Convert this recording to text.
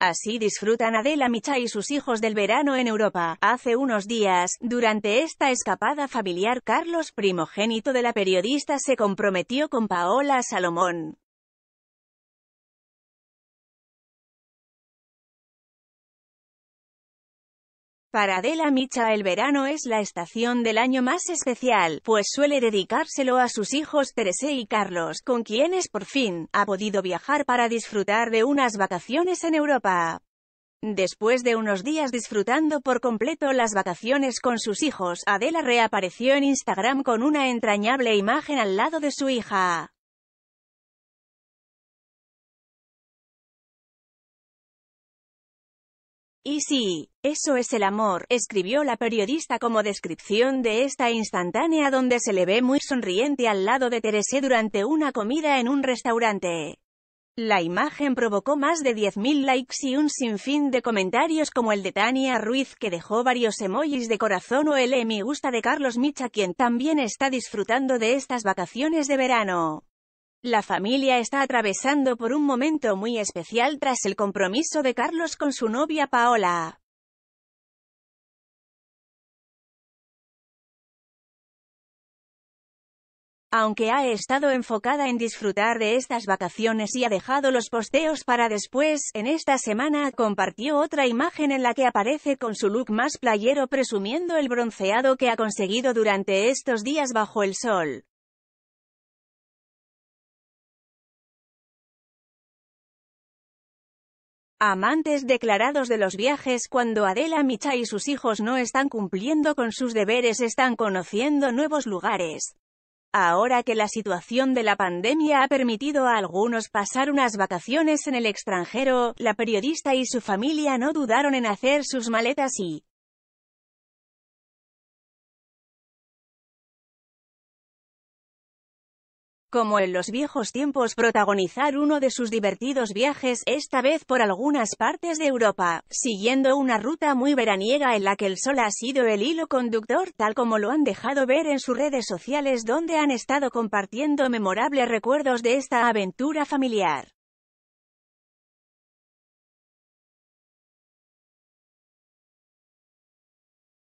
Así disfrutan Adela Micha y sus hijos del verano en Europa. Hace unos días, durante esta escapada familiar, Carlos, primogénito de la periodista, se comprometió con Paola Salomón. Para Adela Micha el verano es la estación del año más especial, pues suele dedicárselo a sus hijos Teresé y Carlos, con quienes por fin, ha podido viajar para disfrutar de unas vacaciones en Europa. Después de unos días disfrutando por completo las vacaciones con sus hijos, Adela reapareció en Instagram con una entrañable imagen al lado de su hija. Y sí, eso es el amor, escribió la periodista como descripción de esta instantánea donde se le ve muy sonriente al lado de Teresé durante una comida en un restaurante. La imagen provocó más de 10.000 likes y un sinfín de comentarios como el de Tania Ruiz que dejó varios emojis de corazón o el mi gusta de Carlos Micha quien también está disfrutando de estas vacaciones de verano. La familia está atravesando por un momento muy especial tras el compromiso de Carlos con su novia Paola. Aunque ha estado enfocada en disfrutar de estas vacaciones y ha dejado los posteos para después, en esta semana compartió otra imagen en la que aparece con su look más playero presumiendo el bronceado que ha conseguido durante estos días bajo el sol. Amantes declarados de los viajes cuando Adela Micha y sus hijos no están cumpliendo con sus deberes están conociendo nuevos lugares. Ahora que la situación de la pandemia ha permitido a algunos pasar unas vacaciones en el extranjero, la periodista y su familia no dudaron en hacer sus maletas y como en los viejos tiempos, protagonizar uno de sus divertidos viajes, esta vez por algunas partes de Europa, siguiendo una ruta muy veraniega en la que el sol ha sido el hilo conductor, tal como lo han dejado ver en sus redes sociales donde han estado compartiendo memorables recuerdos de esta aventura familiar.